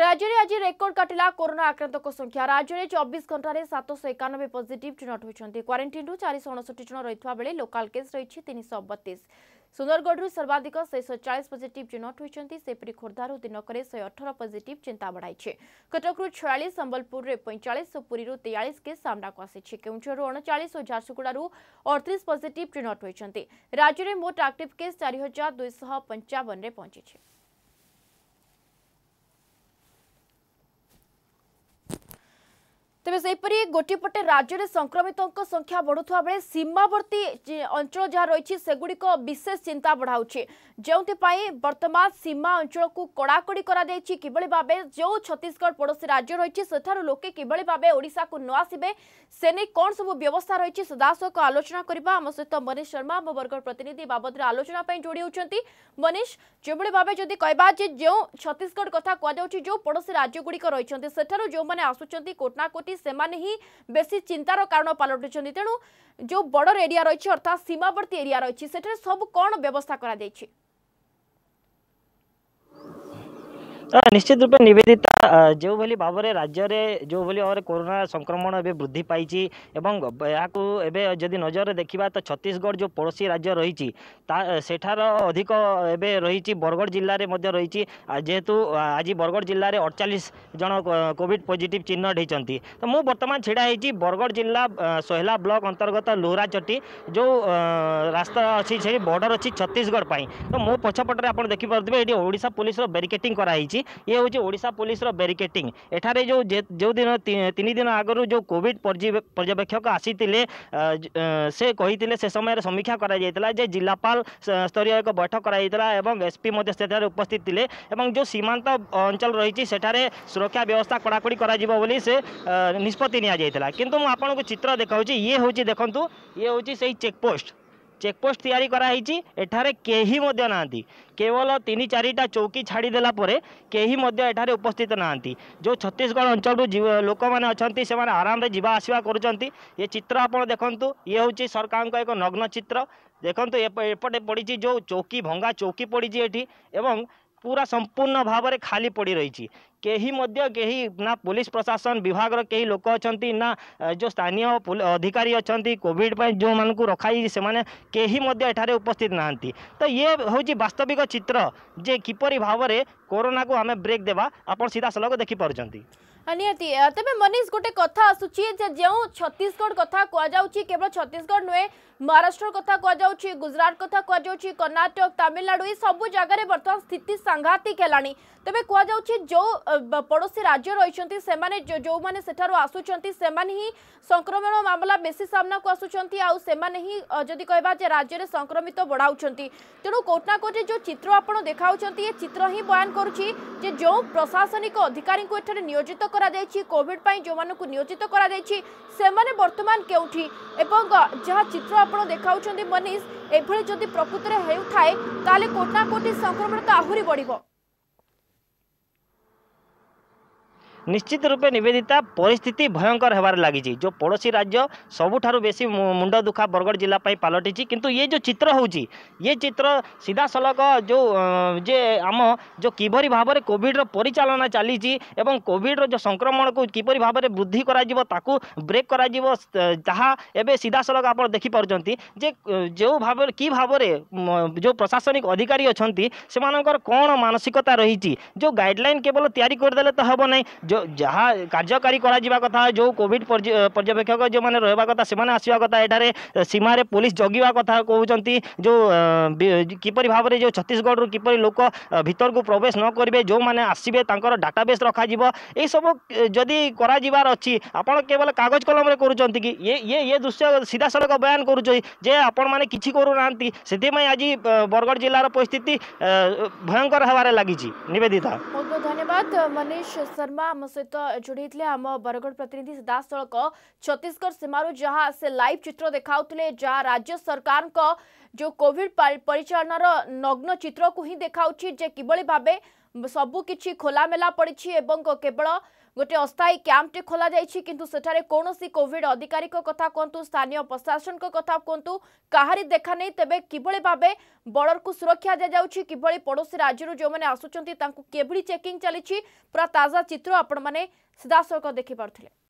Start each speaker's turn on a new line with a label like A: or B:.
A: રાજ્યની આજે રેકોર્ડ କାଟିଲା କରୋନା ଆକ୍ରାନ୍ତଙ୍କ ସଂଖ୍ୟା ରାଜ୍ୟରେ ଚବିଶ ଘଣ୍ଟାରେ ସାତଶହ ଏକାନବେ ପଜିଟିଭ୍ ଚିହ୍ନଟ ହୋଇଛନ୍ତି କ୍ୱାରେଣ୍ଟିନ୍ରୁ ଚାରିଶହ ଅଣଷଠି ଜଣ ରହିଥିବା ବେଳେ ଲୋକାଲ୍ କେସ୍ ରହିଛି ତିନିଶହ ବତିଶ ସୁନ୍ଦରଗଡ଼ରୁ ସର୍ବାଧିକ ଶହେଶହ ଚାଳିଶ ପଜିଟିଭ୍ ଚିହ୍ନଟ ହୋଇଛନ୍ତି ସେହିପରି ଖୋର୍ଦ୍ଧାରୁ ଦିନକରେ ଶହେ ଅଠର ପଜିଟିଭ୍ ଚିନ୍ତା ବଢ଼ାଇଛି କଟକରୁ ଛୟାଳିଶ ସମ୍ବଲପୁରରେ ପଇଁଚାଳିଶ ଓ ପୁରୀରୁ ତେୟାଳିଶ କେସ୍ ସାମ୍ନାକୁ ଆସିଛି କେଉଁଝରରୁ ଅଣଚାଳିଶ ଓ ଝାରସୁଗୁଡ଼ାରୁ ଅଡ଼ତିରିଶ ପଜିଟିଭ୍ ଚିହ୍ନଟ ହୋଇଛନ୍ତି ରାଜ୍ୟରେ ମୋଟ ଆକ୍ଟିଭ୍ କେସ୍ ଚାରି ହଜାର ଦୁଇଶହ ପଞ୍ଚାବନରେ ପହଞ୍ଚିଛି ତେବେ ସେହିପରି ଗୋଟିଏ ପଟେ ରାଜ୍ୟରେ ସଂକ୍ରମିତଙ୍କ ସଂଖ୍ୟା ବଢ଼ୁଥିବା ବେଳେ ସୀମାବର୍ତ୍ତୀ ଅଞ୍ଚଳ ଯାହା ରହିଛି ସେଗୁଡ଼ିକ ବିଶେଷ ଚିନ୍ତା ବଢ଼ାଉଛି ଯେଉଁଥିପାଇଁ ବର୍ତ୍ତମାନ ସୀମା ଅଞ୍ଚଳକୁ କଡ଼ାକଡ଼ି କରାଯାଇଛି କିଭଳି ଭାବେ ଯେଉଁ ଛତିଶଗଡ଼ ପଡ଼ୋଶୀ ରାଜ୍ୟ ରହିଛି ସେଠାରୁ ଲୋକେ କିଭଳି ଭାବେ ଓଡ଼ିଶାକୁ ନ ଆସିବେ ସେ ନେଇ କ'ଣ ସବୁ ବ୍ୟବସ୍ଥା ରହିଛି ସଦାସହ ଆଲୋଚନା କରିବା ଆମ ସହିତ ମନୀଷ ଶର୍ମା ଆମ ବରଗଡ଼ ପ୍ରତିନିଧି ବାବଦରେ ଆଲୋଚନା ପାଇଁ ଯୋଡ଼ି ହେଉଛନ୍ତି ମନୀଷ ଯେଉଁଭଳି ଭାବେ ଯଦି କହିବା ଯେ ଯେଉଁ ଛତିଶଗଡ଼ କଥା କୁହାଯାଉଛି ଯେଉଁ ପଡ଼ୋଶୀ ରାଜ୍ୟଗୁଡ଼ିକ ରହିଛନ୍ତି ସେଠାରୁ ଯେଉଁମାନେ ଆସୁଛନ୍ତି କୋଟି সেমানে হি বেশি চিন্তার কারণ পালটিছেন তেণু যে বর্ডর এরিয়া রয়েছে অর্থাৎ সীমাবর্তী এরিয়া রয়েছে সেটার সব কোণ ব্যবস্থা করা যাইছে
B: ନିଶ୍ଚିତ ରୂପେ ନିବେଦିତା ଯେଉଁଭଳି ଭାବରେ ରାଜ୍ୟରେ ଯେଉଁଭଳି ଭାବରେ କରୋନା ସଂକ୍ରମଣ ଏବେ ବୃଦ୍ଧି ପାଇଛି ଏବଂ ଏହାକୁ ଏବେ ଯଦି ନଜରରେ ଦେଖିବା ତ ଛତିଶଗଡ଼ ଯେଉଁ ପଡ଼ୋଶୀ ରାଜ୍ୟ ରହିଛି ତା ସେଠାର ଅଧିକ ଏବେ ରହିଛି ବରଗଡ଼ ଜିଲ୍ଲାରେ ମଧ୍ୟ ରହିଛି ଯେହେତୁ ଆଜି ବରଗଡ଼ ଜିଲ୍ଲାରେ ଅଡ଼ଚାଳିଶ ଜଣ କୋଭିଡ଼ ପଜିଟିଭ୍ ଚିହ୍ନଟ ହୋଇଛନ୍ତି ତ ମୁଁ ବର୍ତ୍ତମାନ ଛିଡ଼ା ହୋଇଛି ବରଗଡ଼ ଜିଲ୍ଲା ସୋହେଲା ବ୍ଲକ ଅନ୍ତର୍ଗତ ଲୋହରାଚଟି ଯେଉଁ ରାସ୍ତା ଅଛି ସେଠି ବର୍ଡ଼ର ଅଛି ଛତିଶଗଡ଼ ପାଇଁ ତ ମୋ ପଛପଟରେ ଆପଣ ଦେଖିପାରୁଥିବେ ଏଠି ଓଡ଼ିଶା ପୋଲିସର ବ୍ୟାରିକେଟିଂ କରାହେଇଛି ये हूँ ओडा पुलिस बारिकेटिंग एठार जो जो दिन तीन दिन आगु जो कॉविड पर्यवेक्षक आसी से कही से समय समीक्षा कर जिलापाल स्तर एक बैठक कर एसपी उपस्थित थे जो सीमांत अंचल रही सेठे सुरक्षा व्यवस्था कड़ाकड़ी हो निष्पत्ति नि मुझे चित्र देखा ये हूँ देखूँ ये हूँ से चेकपोस्ट চেকপোস্ট তৈরি করা হয়েছে এখানে কেহি মধ্যে না কেবল তিন চারিটা চৌকি ছাড়িদেলা পরে কেহি মধ্যে এখানে উপস্থিত না যে ছত্তিশগড় অঞ্চল লোক মানে অনেক সে আরামে যা আসা করছেন এ চিত্র আপনার দেখুন ইয়ে হচ্ছে সরকার এক নগ্ন চিত্র দেখুন এপটে পড়ছে যে চৌকি ভঙ্গা চৌকি পড়ছে এটি এবং पूरा संपूर्ण भाव खाली पड़ रही कही ना पुलिस प्रशासन विभाग कई लोक अच्छा ना जो स्थानीय अधिकारी अच्छा कॉविड पर जो मान रखाई से सेठार उपस्थित ना तो ये हूँ बास्तविक चित्र जे किपर भाव में कोरोना को आम ब्रेक देवा आप सीधा सल देखिपार
A: हाँ, निहाति तेरे मनीष गोटे कथ आसूची जे जो छत्तीशगढ़ कथा कहुच केवल नुहे महाराष्ट्र कथ कहुच गुजरात कथ कहुच कर्णाटक तमिलनाडु ये सब जगह बर्तमान स्थित सांघातिक है तेज कहु जो पड़ोसी राज्य रही जो, मैंने सेठार आसुच्चान ही संक्रमण मामला बेसी सामना को आसुच्चान जदि कह राज्य में संक्रमित बढ़ाऊँ तेणु कौटना कौटे जो चित्र आप देखा ये चित्र ही बयान करुच्ची जो प्रशासनिक अधिकारी नियोजित କରାଯାଇଛି କୋଭିଡ୍ ପାଇଁ ଯେଉଁମାନଙ୍କୁ ନିୟୋଜିତ କରାଯାଇଛି ସେମାନେ ବର୍ତ୍ତମାନ କେଉଁଠି ଏବଂ ଯାହା ଚିତ୍ର ଆପଣ ଦେଖାଉଛନ୍ତି ମନୀଷ ଏଭଳି ଯଦି ପ୍ରକୃତରେ ହେଉଥାଏ ତାହେଲେ କୋଟି ନା କୋଟି ସଂକ୍ରମଣ ତ ଆହୁରି ବଢ଼ିବ
B: ନିଶ୍ଚିତ ରୂପେ ନିବେଦିତା ପରିସ୍ଥିତି ଭୟଙ୍କର ହେବାରେ ଲାଗିଛି ଯେଉଁ ପଡ଼ୋଶୀ ରାଜ୍ୟ ସବୁଠାରୁ ବେଶୀ ମୁଣ୍ଡ ଦୁଖା ବରଗଡ଼ ଜିଲ୍ଲା ପାଇଁ ପାଲଟିଛି କିନ୍ତୁ ଇଏ ଯେଉଁ ଚିତ୍ର ହେଉଛି ଇଏ ଚିତ୍ର ସିଧାସଳଖ ଯେଉଁ ଯେ ଆମ ଯେଉଁ କିଭଳି ଭାବରେ କୋଭିଡ଼ର ପରିଚାଳନା ଚାଲିଛି ଏବଂ କୋଭିଡ଼ର ଯେଉଁ ସଂକ୍ରମଣକୁ କିପରି ଭାବରେ ବୃଦ୍ଧି କରାଯିବ ତାକୁ ବ୍ରେକ୍ କରାଯିବ ତାହା ଏବେ ସିଧାସଳଖ ଆପଣ ଦେଖିପାରୁଛନ୍ତି ଯେ ଯେଉଁ ଭାବରେ କି ଭାବରେ ଯେଉଁ ପ୍ରଶାସନିକ ଅଧିକାରୀ ଅଛନ୍ତି ସେମାନଙ୍କର କ'ଣ ମାନସିକତା ରହିଛି ଯେଉଁ ଗାଇଡ଼ଲାଇନ୍ କେବଳ ତିଆରି କରିଦେଲେ ତ ହେବ ନାହିଁ जो जहाँ कार्यकारी करा कथा जो कॉविड पर्यवेक्षक जो मैंने रहा कथा से आसवा कथा यठार सीमार पुलिस जगिया कथा कहते जो किपर भाव में जो छत्तीशगढ़ किपर लोक भितर को प्रवेश न करेंगे जो मैंने आसवे डाटाबेस रखा यू जदि कर केवल कागज कलम कर ये ये दृश्य सीधा सड़क बयान कर आपण मैंने कि करूना से आज बरगढ़ जिलार पिस्थित भयंकर हवारे लगी निवेदिता
A: बहुत बहुत धन्यवाद मनीष शर्मा आम सहित जोड़ी आम बरगढ़ प्रतिनिधि सिधासख छत्तीशगढ़ सीमार जहाँ से लाइव चित्र देखा जहाँ राज्य सरकार जो कोविड परिचालनार नग्न चित्र को ही देखा जे कि भाव ସବୁକିଛି ଖୋଲାମେଲା ପଡ଼ିଛି ଏବଂ କେବଳ ଗୋଟିଏ ଅସ୍ଥାୟୀ କ୍ୟାମ୍ପଟେ ଖୋଲାଯାଇଛି କିନ୍ତୁ ସେଠାରେ କୌଣସି କୋଭିଡ ଅଧିକାରୀଙ୍କ କଥା କୁହନ୍ତୁ ସ୍ଥାନୀୟ ପ୍ରଶାସନଙ୍କ କଥା କୁହନ୍ତୁ କାହାରି ଦେଖା ନାହିଁ ତେବେ କିଭଳି ଭାବେ ବର୍ଡରକୁ ସୁରକ୍ଷା ଦିଆଯାଉଛି କିଭଳି ପଡ଼ୋଶୀ ରାଜ୍ୟରୁ ଯେଉଁମାନେ ଆସୁଛନ୍ତି ତାଙ୍କୁ କିଭଳି ଚେକିଂ ଚାଲିଛି ପୁରା ତାଜା ଚିତ୍ର ଆପଣମାନେ ସିଧାସଳଖ ଦେଖିପାରୁଥିଲେ